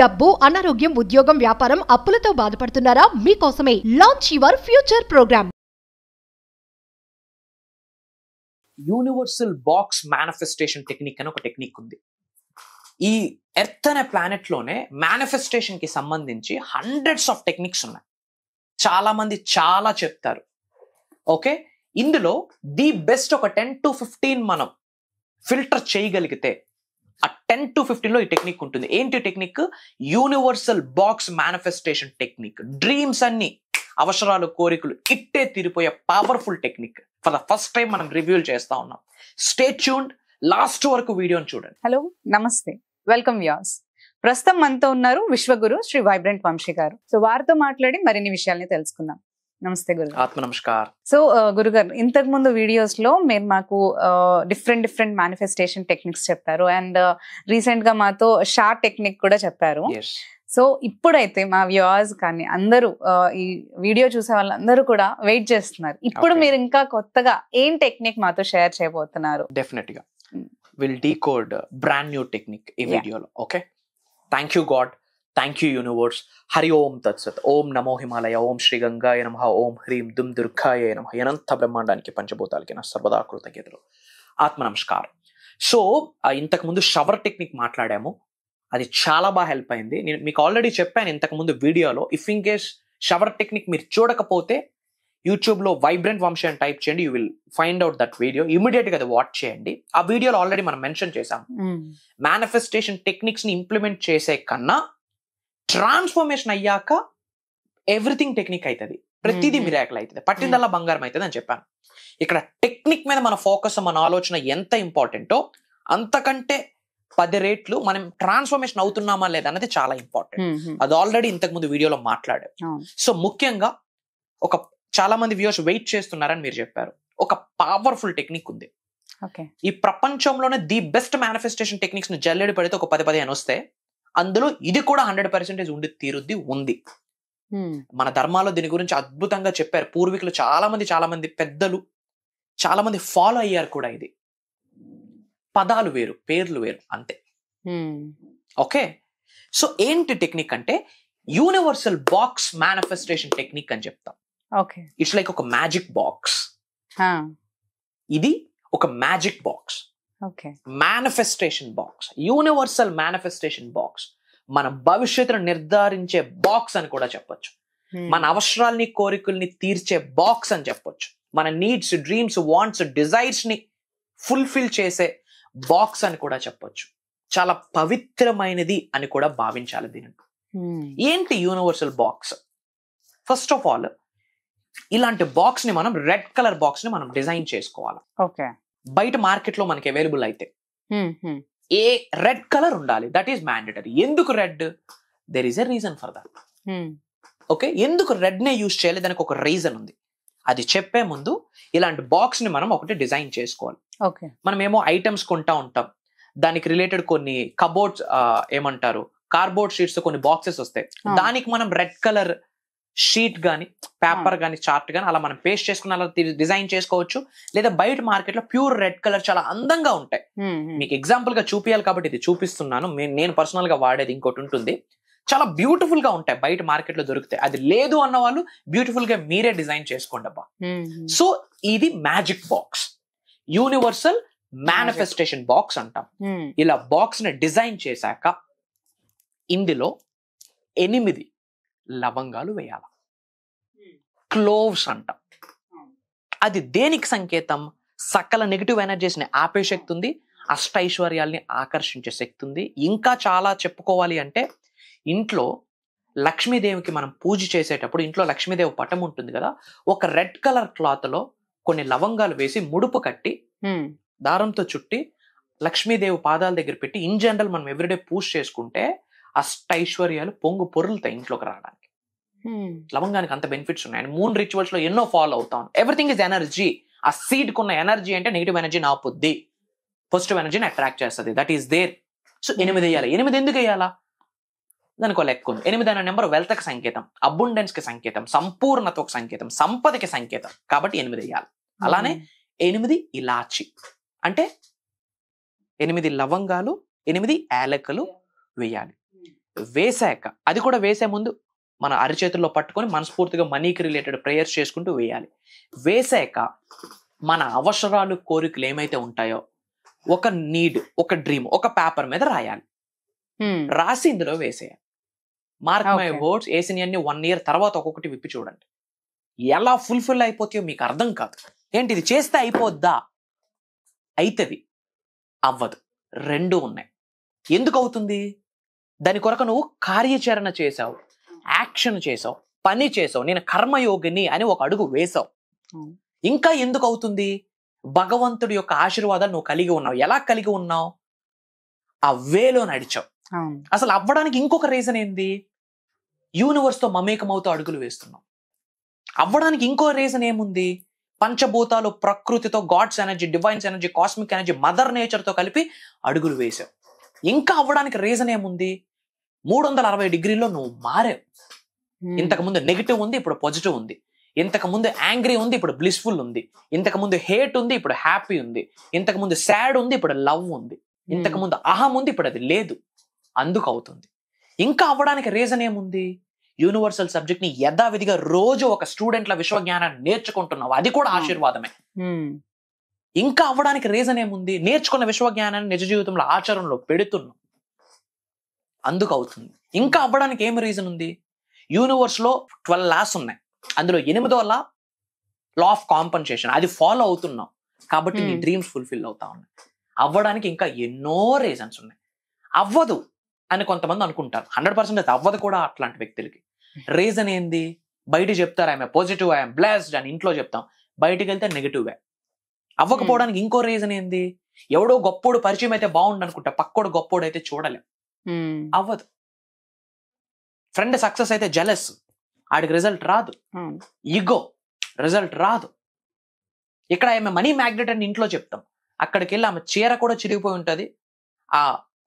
డబ్బు అనారోగ్యం ఉద్యోగం వ్యాపారం అప్పులతో బాధపడుతున్నారా మీకోసమే launch your future program universal box manifestation technique అని ఒక టెక్నిక్ ఉంది ఈ ఎర్త్ అనే మేనిఫెస్టేషన్ కి సంబంధించి హండ్రెడ్స్ ఆఫ్ టెక్నిక్స్ ఉన్నాయి చాలా మంది చాలా చెప్తారు ఓకే ఇందులో ది బెస్ట్ ఒక టెన్ టు ఫిఫ్టీన్ మనం ఫిల్టర్ చేయగలిగితే టెన్ టు ఫిఫ్టీన్లో ఈ టెక్నిక్ ఉంటుంది ఏంటి technique universal box manifestation technique dreams అన్ని అవసరాలు కోరికలు ఇట్టే తీరిపోయే powerful technique for the first time మనం రివ్యూ చేస్తా ఉన్నాం స్టే లాస్ట్ వరకు వీడియోని చూడండి హలో నమస్తే వెల్కమ్ వ్యాస్ ప్రస్తుతం మనతో ఉన్నారు విశ్వగురు శ్రీ వైబ్రెంట్ వంశీ గారు సో వారితో మాట్లాడి మరిన్ని విషయాల్ని తెలుసుకుందాం నమస్తే గురు ఆత్మ నమస్కార్ సో గురుగారు ఇంతకు ముందు వీడియోస్ లో మీరు మాకు డిఫరెంట్ డిఫరెంట్ మేనిఫెస్టేషన్ టెక్నిక్స్ చెప్పారు అండ్ రీసెంట్ గా మాతో షార్ట్ టెక్నిక్ కూడా చెప్పారు సో ఇప్పుడైతే మా వ్యూవర్స్ కానీ అందరూ ఈ వీడియో చూసే వాళ్ళందరూ కూడా వెయిట్ చేస్తున్నారు ఇప్పుడు మీరు ఇంకా కొత్తగా ఏం టెక్నిక్ మాతో షేర్ చేయబోతున్నారు డెఫినెట్ గా will decode brand new technique ఈ వీడియోలో okay thank you God thank you universe Hari Om తత్సత్ ఓం నమో హిమాలయ ఓం శ్రీ గంగాయ నమ ఓం హ్రీం దుమ్ దుర్గాయ నమ అనంత బ్రహ్మాండానికి పంచభూతాలకి నా సర్వదా కృతజ్ఞతలు ఆత్మ నమస్కారం సో ఇంతకుముందు షవర్ టెక్నిక్ మాట్లాడాము అది చాలా బాగా హెల్ప్ అయింది నేను మీకు ఆల్రెడీ చెప్పాను ఇంతకుముందు వీడియోలో if in case shower technique మీరు చూడకపోతే యూట్యూబ్లో వైబ్రెంట్ వంశీ అని టైప్ చేయండి you will find out that video ఇమీడియట్గా అది వాచ్ చేయండి ఆ వీడియోలో ఆల్రెడీ మనం మెన్షన్ చేసాం మేనిఫెస్టేషన్ టెక్నిక్స్ని ఇంప్లిమెంట్ చేసే కన్నా ట్రాన్స్ఫర్మేషన్ అయ్యాక ఎవ్రీథింగ్ టెక్నిక్ అవుతుంది ప్రతిదీ మిరాకల్ అవుతుంది పట్టిందల్లా బంగారం అవుతుంది అని చెప్పాను ఇక్కడ టెక్నిక్ మీద మన ఫోకస్ మన ఆలోచన ఎంత ఇంపార్టెంటో అంతకంటే పది రేట్లు మనం ట్రాన్స్ఫర్మేషన్ అవుతున్నామా లేదా అన్నది చాలా ఇంపార్టెంట్ అది ఆల్రెడీ ఇంతకు ముందు వీడియోలో మాట్లాడే సో ముఖ్యంగా ఒక చాలా మంది వ్యూస్ వెయిట్ చేస్తున్నారని మీరు చెప్పారు ఒక పవర్ఫుల్ టెక్నిక్ ఉంది ఈ ప్రపంచంలోనే ది బెస్ట్ మేనిఫెస్టేషన్ టెక్నిక్స్ జల్లెడి పడితే ఒక పది పదిహేను వస్తే అందులో ఇది కూడా హండ్రెడ్ పర్సెంటేజ్ ఉండి తీరుద్ది ఉంది మన ధర్మాల్లో దీని గురించి అద్భుతంగా చెప్పారు పూర్వీకులు చాలా మంది చాలా మంది పెద్దలు చాలా మంది ఫాలో అయ్యారు కూడా ఇది పదాలు వేరు పేర్లు వేరు అంతే ఓకే సో ఏంటి టెక్నిక్ అంటే యూనివర్సల్ బాక్స్ మేనిఫెస్టేషన్ టెక్నిక్ అని చెప్తాం ఓకే ఇట్స్ లైక్ ఒక మ్యాజిక్ బాక్స్ ఇది ఒక magic box manifestation box universal manifestation box మన భవిష్యత్తును నిర్ధారించే బాక్స్ అని కూడా చెప్పొచ్చు hmm. మన అవసరాల్ని కోరికల్ని తీర్చే బాక్స్ అని చెప్పొచ్చు మన నీడ్స్ డ్రీమ్స్ వాంట్స్ డిజైర్స్ ని ఫుల్ఫిల్ చేసే బాక్స్ అని కూడా చెప్పొచ్చు చాలా పవిత్రమైనది అని కూడా భావించాలి దీనికి hmm. ఏంటి universal box first of all ఇలాంటి బాక్స్ ని మనం రెడ్ కలర్ బాక్స్ ని మనం డిజైన్ చేసుకోవాలి ఓకే బయట మార్కెట్లో మనకి అవైలబుల్ అయితే ఏ రెడ్ కలర్ ఉండాలి దట్ ఈస్ మ్యాండేటరీ ఎందుకు red there is a reason for that okay ఎందుకు రెడ్ నే యూజ్ చేయాలి దానికి ఒక రీజన్ ఉంది అది చెప్పే ముందు ఇలాంటి బాక్స్ ని మనం ఒకటి డిజైన్ చేసుకోవాలి ఓకే మనం ఏమో ఐటమ్స్ కొంటా ఉంటాం దానికి రిలేటెడ్ కొన్ని కబోర్డ్స్ ఏమంటారు కార్బోర్డ్ షీట్స్ కొన్ని బాక్సెస్ వస్తాయి దానికి మనం రెడ్ కలర్ షీట్ కానీ పేపర్ కానీ చార్ట్ కానీ అలా మనం పేస్ట్ చేసుకుని అలా డిజైన్ చేసుకోవచ్చు లేదా బయట మార్కెట్ లో ప్యూర్ రెడ్ కలర్ చాలా అందంగా ఉంటాయి మీకు ఎగ్జాంపుల్ గా చూపియాలి కాబట్టి ఇది చూపిస్తున్నాను నేను పర్సనల్ గా వాడేది ఇంకోటి ఉంటుంది చాలా బ్యూటిఫుల్ గా ఉంటాయి బయట మార్కెట్ లో దొరుకుతాయి అది లేదు అన్న వాళ్ళు బ్యూటిఫుల్ గా మీరే డిజైన్ చేసుకోండి అబ్బా సో ఇది magic box universal manifestation box అంటాం ఇలా బాక్స్ ని డిజైన్ చేశాక ఇందులో ఎనిమిది లవంగాలు వేయాలి క్లోవ్స్ అంట అది దేనికి సంకేతం సకల నెగిటివ్ ఎనర్జీస్ని ఆపే శక్తి ఉంది అష్టైశ్వర్యాల్ని ఆకర్షించే శక్తి ఉంది ఇంకా చాలా చెప్పుకోవాలి అంటే ఇంట్లో లక్ష్మీదేవికి మనం పూజ చేసేటప్పుడు ఇంట్లో లక్ష్మీదేవి పటం ఉంటుంది కదా ఒక రెడ్ కలర్ క్లాత్ లో కొన్ని లవంగాలు వేసి ముడుపు కట్టి దారంతో చుట్టి లక్ష్మీదేవి పాదాల దగ్గర పెట్టి ఇన్ జనరల్ మనం ఎవ్రీడే పూజ చేసుకుంటే అష్టైశ్వర్యాలు పొంగు పొరులుతాయి ఇంట్లోకి రావడానికి లవంగానికి అంత బెనిఫిట్స్ ఉన్నాయి అండ్ మూన్ రిచువల్స్ లో ఎన్నో ఫాలో అవుతాను ఎవ్రీథింగ్ ఇస్ ఎనర్జీ ఆ సీడ్ కున్న ఎనర్జీ అంటే నెగిటివ్ ఎనర్జీ నా పొద్ది పాజిటివ్ ఎనర్జీని అట్రాక్ట్ చేస్తుంది దట్ ఈస్ దేర్ సో ఎనిమిది వేయాలి ఎనిమిది ఎందుకు వేయాలా దానికి ఒక లెక్క ఉంది ఎనిమిది అనే నెంబర్ వెల్త్కి సంకేతం కి సంకేతం సంపూర్ణతకు సంకేతం సంపదకి సంకేతం కాబట్టి ఎనిమిది వేయాలి అలానే ఎనిమిది ఇలాచి అంటే ఎనిమిది లవంగాలు ఎనిమిది ఏలకలు వేయాలి వేశాక అది కూడా వేసే ముందు మన అరిచేతుల్లో పట్టుకొని మనస్ఫూర్తిగా మనీకి రిలేటెడ్ ప్రేయర్స్ చేసుకుంటూ వేయాలి వేశాక మన అవసరాలు కోరికలు ఏమైతే ఉంటాయో ఒక నీడ్ ఒక డ్రీమ్ ఒక పేపర్ మీద రాయాలి రాసి ఇందులో వేసేయాలి మార్క్ మై వర్డ్స్ వేసినవన్నీ వన్ ఇయర్ తర్వాత ఒక్కొక్కటి విప్పి చూడండి ఎలా ఫుల్ఫిల్ అయిపోతాయో మీకు అర్థం కాదు ఏంటి ఇది చేస్తే అయిపోద్దా అవుతుంది అవ్వదు రెండు ఉన్నాయి ఎందుకు అవుతుంది దాని కొరకు నువ్వు కార్యాచరణ చేశావు యాక్షన్ చేసావు పని చేసావు నేను కర్మయోగిని అని ఒక అడుగు వేసావు ఇంకా ఎందుకు అవుతుంది భగవంతుడి యొక్క ఆశీర్వాదాలు నువ్వు కలిగి ఉన్నావు ఎలా కలిగి ఉన్నావు ఆ వేలో నడిచావు అసలు అవ్వడానికి ఇంకొక రీజన్ ఏంది యూనివర్స్ తో మమేకం అవుతూ అడుగులు వేస్తున్నావు అవ్వడానికి ఇంకో రీజన్ ఏముంది పంచభూతాలు ప్రకృతితో gods energy divines energy cosmic energy mother నేచర్తో కలిపి అడుగులు వేశావు ఇంకా అవ్వడానికి రీజన్ ఏముంది మూడు వందల అరవై డిగ్రీలో నువ్వు మారావు hmm. ఇంతకుముందు నెగిటివ్ ఉంది ఇప్పుడు పాజిటివ్ ఉంది ఇంతకుముందు యాంగ్రీ ఉంది ఇప్పుడు బ్లిస్ఫుల్ ఉంది ఇంతకుముందు హేట్ ఉంది ఇప్పుడు హ్యాపీ ఉంది ఇంతకుముందు సాడ్ ఉంది ఇప్పుడు లవ్ ఉంది hmm. ఇంతకుముందు అహం ఉంది ఇప్పుడు అది లేదు అందుకు అవుతుంది ఇంకా అవ్వడానికి రీజన్ ఏముంది యూనివర్సల్ సబ్జెక్ట్ ని యథావిధిగా రోజు ఒక స్టూడెంట్ల విశ్వజ్ఞానాన్ని నేర్చుకుంటున్నావు అది కూడా hmm. ఆశీర్వాదమే ఇంకా అవ్వడానికి రీజన్ ఏముంది నేర్చుకున్న విశ్వజ్ఞానాన్ని నిజ జీవితంలో ఆచరణలో పెడుతున్నావు అందుకు అవుతుంది ఇంకా అవ్వడానికి ఏం రీజన్ ఉంది యూనివర్స్లో ట్వెల్వ్ లాస్ ఉన్నాయి అందులో ఎనిమిదో లా లా ఆఫ్ కాంపన్సేషన్ అది ఫాలో అవుతున్నాం కాబట్టి నీ డ్రీమ్స్ hmm. ఫుల్ఫిల్ అవుతా ఉన్నాయి అవ్వడానికి ఇంకా ఎన్నో రీజన్స్ ఉన్నాయి అవ్వదు అని కొంతమంది అనుకుంటారు హండ్రెడ్ పర్సెంట్ అయితే అవ్వదు కూడా అట్లాంటి వ్యక్తులకి రీజన్ ఏంది బయట చెప్తారు ఆమె పాజిటివ్ ఐఎమ్ బ్లెస్డ్ అని ఇంట్లో చెప్తాం బయటికి వెళ్తే నెగిటివ్గా అవ్వకపోవడానికి hmm. ఇంకో రీజన్ ఏంది ఎవడో గొప్పోడు పరిచయం అయితే బాగుండు అనుకుంటా పక్కోడు గొప్పోడు అయితే చూడలేం అవ్వదు ఫ్రెండ్ సక్సెస్ అయితే జెలస్ ఆడికి రిజల్ట్ రాదు ఈగో రిజల్ట్ రాదు ఇక్కడ ఆమె మనీ మ్యాగ్నెట్ అని ఇంట్లో చెప్తాం అక్కడికి వెళ్ళి ఆమె చీర కూడా చిరిగిపోయి ఉంటుంది ఆ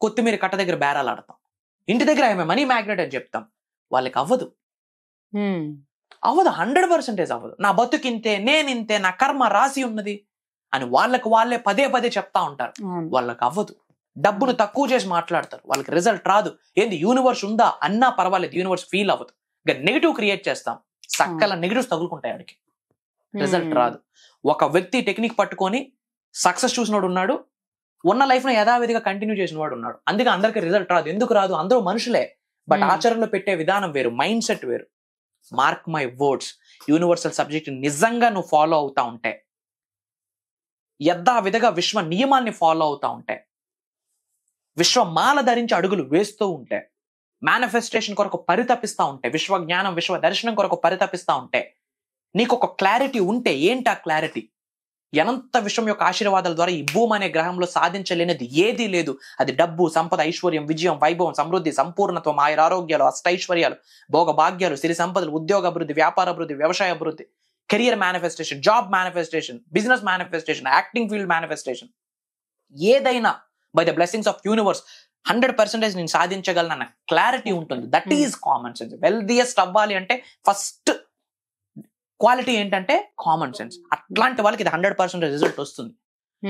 కొత్తిమీర కట్ట దగ్గర బేరాలు ఆడతాం ఇంటి దగ్గర ఆమె మనీ మ్యాగ్నెట్ అని చెప్తాం వాళ్ళకి అవ్వదు అవ్వదు హండ్రెడ్ పర్సెంటేజ్ అవ్వదు నా బతుకింతే ఇంతే నా కర్మ రాసి ఉన్నది అని వాళ్ళకు వాళ్ళే పదే పదే చెప్తా ఉంటారు వాళ్ళకి అవ్వదు డబ్బును తక్కువ చేసి మాట్లాడతారు వాళ్ళకి రిజల్ట్ రాదు ఏంది యూనివర్స్ ఉందా అన్నా పర్వాలేదు యూనివర్స్ ఫీల్ అవ్వదు ఇక నెగిటివ్ క్రియేట్ చేస్తాం సక్కల నెగిటివ్స్ తగులుకుంటాయి ఆడికి రిజల్ట్ రాదు ఒక వ్యక్తి టెక్నిక్ పట్టుకొని సక్సెస్ చూసిన ఉన్నాడు ఉన్న లైఫ్ ను యథావిధిగా కంటిన్యూ చేసిన వాడు ఉన్నాడు అందుకే అందరికీ రిజల్ట్ రాదు ఎందుకు రాదు అందరూ మనుషులే బట్ ఆచరణలో పెట్టే విధానం వేరు మైండ్ సెట్ వేరు mark my words universal subject నిజంగా నువ్వు ఫాలో అవుతా ఉంటే యథావిధిగా విశ్వ నియమాన్ని ఫాలో అవుతా ఉంటే విశ్వమాల ధరించి అడుగులు వేస్తూ ఉంటే మేనిఫెస్టేషన్ కొరకు పరితపిస్తూ ఉంటే విశ్వ జ్ఞానం విశ్వ దర్శనం కొరకు పరితపిస్తూ ఉంటే నీకు ఒక క్లారిటీ ఉంటే ఏంటి ఆ క్లారిటీ ఎనంత విశ్వం యొక్క ఆశీర్వాదాల ద్వారా ఈ భూమి అనే గ్రహంలో సాధించలేనిది ఏదీ లేదు అది డబ్బు సంపద ఐశ్వర్యం విజయం వైభవం సమృద్ధి సంపూర్ణత్వం ఆయుర ఆరోగ్యాలు అష్టైశ్వర్యాలు భోగభాగ్యాలు సిరి సంపదలు ఉద్యోగ అభివృద్ధి వ్యాపార అభివృద్ధి వ్యవసాయ అభివృద్ధి career manifestation job manifestation business manifestation acting field manifestation ఏదైనా by the blessings of universe hundred percentage నేను సాధించగలను అన్న క్లారిటీ ఉంటుంది that is common sense wealthiest అవ్వాలి అంటే ఫస్ట్ క్వాలిటీ ఏంటంటే కామన్ సెన్స్ hmm. అట్లాంటి వాళ్ళకి ఇది హండ్రెడ్ పర్సెంటేజ్ రిజల్ట్ వస్తుంది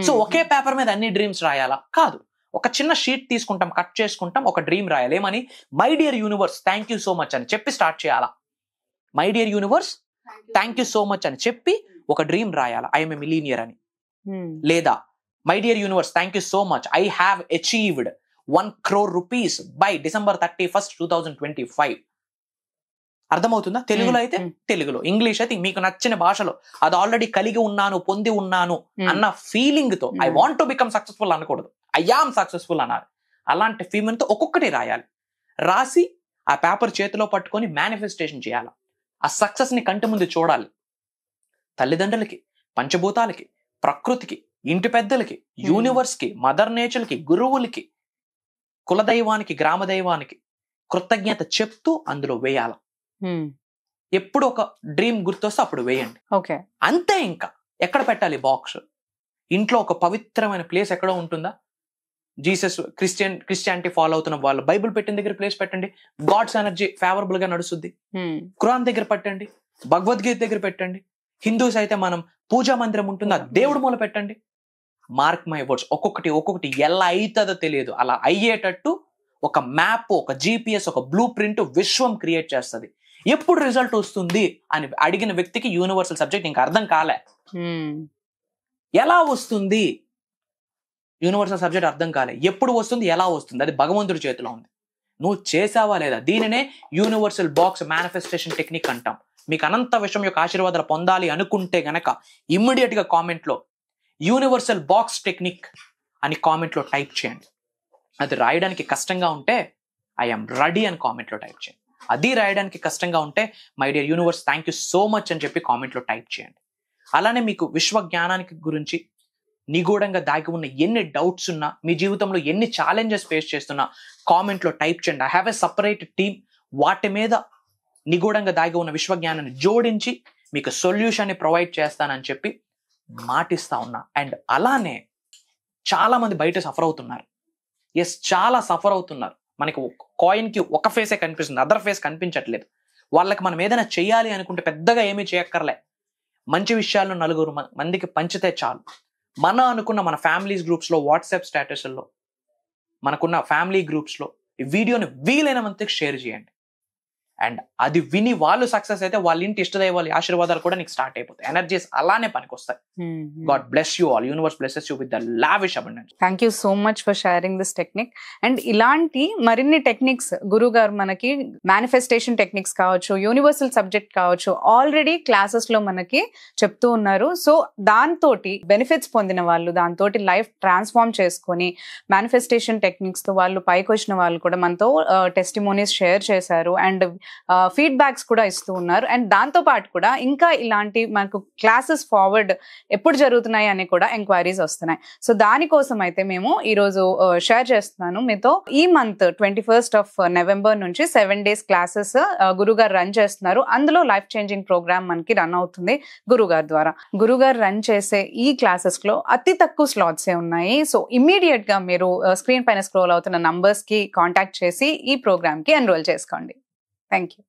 సో hmm. ఒకే పేపర్ మీద అన్ని డ్రీమ్స్ రాయాలా కాదు ఒక చిన్న షీట్ తీసుకుంటాం కట్ చేసుకుంటాం ఒక డ్రీమ్ రాయాలి ఏమని my dear universe thank you so much అని చెప్పి స్టార్ట్ చేయాలా my dear universe thank you so much అని చెప్పి hmm. ఒక డ్రీమ్ రాయాలా ఐఎమ్ మిలీనియర్ అని లేదా my dear universe thank you so much I have achieved one crore rupees by December thirty first two thousand twenty five అర్థమవుతుందా తెలుగులో అయితే తెలుగులో English అయితే మీకు నచ్చిన భాషలో అది ఆల్రెడీ కలిగి ఉన్నాను పొంది ఉన్నాను అన్న ఫీలింగ్ తో I want to become successful అనకూడదు ఐ ఆమ్ సక్సెస్ఫుల్ అన్నారు అలాంటి ఫీలింగ్ తో ఒక్కొక్కటి రాయాలి రాసి ఆ పేపర్ చేతిలో పట్టుకొని మేనిఫెస్టేషన్ చేయాలి ఆ సక్సెస్ ని కంటి ముందు చూడాలి తల్లిదండ్రులకి పంచభూతాలకి ప్రకృతికి ఇంటి పెద్దలకి యూనివర్స్ కి మదర్ కి గురువులకి కులదైవానికి గ్రామదైవానికి కృతజ్ఞత చెప్తూ అందులో వేయాల ఎప్పుడు ఒక డ్రీమ్ గుర్తొస్తే అప్పుడు వేయండి ఓకే అంతే ఇంకా ఎక్కడ పెట్టాలి బాక్స్ ఇంట్లో ఒక పవిత్రమైన ప్లేస్ ఎక్కడో ఉంటుందా జీసస్ క్రిస్టియన్ క్రిస్టియానిటీ ఫాలో అవుతున్న వాళ్ళు బైబిల్ పెట్టిన దగ్గర ప్లేస్ పెట్టండి గాడ్స్ ఎనర్జీ ఫేవరబుల్ గా నడుస్తుంది ఖురాన్ దగ్గర పెట్టండి భగవద్గీత దగ్గర పెట్టండి హిందూస్ అయితే మనం పూజా మందిరం ఉంటుంది దేవుడు మూల పెట్టండి మార్క్ మై వర్డ్స్ ఒక్కొక్కటి ఒక్కొక్కటి ఎలా అవుతుందో తెలియదు అలా అయ్యేటట్టు ఒక మ్యాప్ ఒక జీపీఎస్ ఒక బ్లూ ప్రింట్ విశ్వం క్రియేట్ చేస్తుంది ఎప్పుడు రిజల్ట్ వస్తుంది అని అడిగిన వ్యక్తికి యూనివర్సల్ సబ్జెక్ట్ ఇంకా అర్థం కాలే ఎలా వస్తుంది యూనివర్సల్ సబ్జెక్ట్ అర్థం కాలే ఎప్పుడు వస్తుంది ఎలా వస్తుంది అది భగవంతుడి చేతిలో ఉంది నువ్వు చేసావా లేదా దీనినే యూనివర్సల్ బాక్స్ మేనిఫెస్టేషన్ టెక్నిక్ అంటాం మీకు అనంత విషయం యొక్క ఆశీర్వాదాలు పొందాలి అనుకుంటే గనక ఇమ్మీడియట్ గా కామెంట్ లో యూనివర్సల్ బాక్స్ టెక్నిక్ అని కామెంట్లో టైప్ చేయండి అది రాయడానికి కష్టంగా ఉంటే ఐ ఆమ్ రెడీ అని కామెంట్లో టైప్ చేయండి అది రాయడానికి కష్టంగా ఉంటే my dear universe thank you so much అని చెప్పి కామెంట్లో టైప్ చేయండి అలానే మీకు విశ్వ జ్ఞానానికి గురించి నిగూఢంగా దాగి ఉన్న ఎన్ని డౌట్స్ ఉన్నా మీ జీవితంలో ఎన్ని ఛాలెంజెస్ ఫేస్ చేస్తున్నా కామెంట్లో టైప్ చేయండి I have a separate team వాటి మీద నిగూఢంగా దాగి ఉన్న విశ్వజ్ఞానాన్ని జోడించి మీకు సొల్యూషన్ని ప్రొవైడ్ చేస్తానని చెప్పి మాటిస్తా ఉన్నా అండ్ అలానే చాలామంది బయట సఫర్ అవుతున్నారు ఎస్ చాలా సఫర్ అవుతున్నారు మనకి కాయిన్కి ఒక ఫేసే కనిపిస్తుంది అదర్ ఫేస్ కనిపించట్లేదు వాళ్ళకి మనం ఏదైనా చేయాలి అనుకుంటే పెద్దగా ఏమీ చేయక్కర్లే మంచి విషయాలను నలుగురు మందికి పంచితే చాలు మన అనుకున్న మన ఫ్యామిలీస్ గ్రూప్స్లో వాట్సాప్ స్టేటస్లో మనకున్న ఫ్యామిలీ గ్రూప్స్లో ఈ వీడియోని వీలైన వీలైనంతకు షేర్ చేయండి అండ్ అది విని వాళ్ళు సక్సెస్ అయితే వాళ్ళ ఇంటి ఇష్టదైవాలి ఆశీర్వాదాలు కూడా నీకు స్టార్ట్ అయిపోతాయి ఎనర్జీస్ అలానే పనికొస్తాయి God bless you all universe blesses you with the lavish abundance thank you so much for sharing this technique and ఇలాంటి మరిన్ని టెక్నిక్స్ గురువు గారు మనకి మేనిఫెస్టేషన్ టెక్నిక్స్ కావచ్చు యూనివర్సల్ సబ్జెక్ట్ కావచ్చు ఆల్రెడీ క్లాసెస్ లో మనకి చెప్తూ ఉన్నారు సో దాంతో బెనిఫిట్స్ పొందిన వాళ్ళు దాంతో లైఫ్ ట్రాన్స్ఫార్మ్ చేసుకొని మేనిఫెస్టేషన్ టెక్నిక్స్ తో వాళ్ళు పైకి వచ్చిన వాళ్ళు కూడా మనతో టెస్టిమోనీస్ uh, షేర్ చేశారు అండ్ ఫీడ్బ్యాక్స్ కూడా ఇస్తూ ఉన్నారు అండ్ దాంతో పాటు కూడా ఇంకా ఇలాంటి మనకు క్లాసెస్ ఫార్వర్డ్ ఎప్పుడు జరుగుతున్నాయి అని కూడా ఎంక్వైరీస్ వస్తున్నాయి సో దానికోసం అయితే మేము ఈరోజు షేర్ చేస్తున్నాను మీతో ఈ month twenty first of November నుంచి సెవెన్ డేస్ క్లాసెస్ గురుగారు రన్ చేస్తున్నారు అందులో లైఫ్ చేంజింగ్ ప్రోగ్రామ్ మనకి రన్ అవుతుంది గురుగారు ద్వారా గురుగారు రన్ చేసే ఈ క్లాసెస్ లో అతి తక్కువ ఏ ఉన్నాయి సో ఇమ్మీడియట్ గా మీరు స్క్రీన్ పైన స్క్రోల్ అవుతున్న నంబర్స్ కి కాంటాక్ట్ చేసి ఈ ప్రోగ్రామ్ కి ఎన్రోల్ చేసుకోండి Thank you.